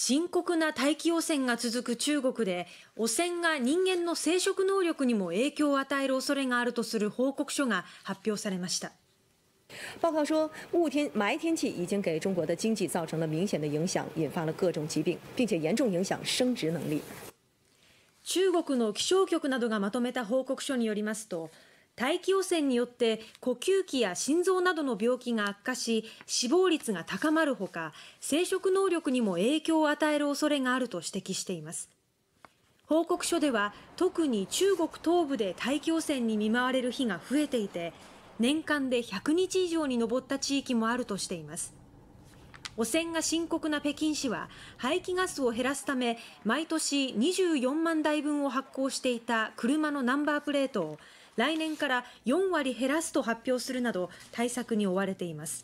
深刻な大気汚染が続く中国で汚染が人間の生殖能力にも影響を与える恐れがあるとする報告書が発表されました。报告说，雾天霾天气已经给中国的经济造成了明显的影响，引发了各种疾病，并且严重影响生殖能力。中国の気象局などがまとめた報告書によりますと、大気汚染によって呼吸器や心臓などの病気が悪化し死亡率が高まるほか生殖能力にも影響を与える恐れがあると指摘しています報告書では特に中国東部で大気汚染に見舞われる日が増えていて年間で100日以上に上った地域もあるとしています汚染が深刻な北京市は排気ガスを減らすため毎年24万台分を発行していた車のナンバープレートを来年から4割減らすと発表するなど対策に追われています。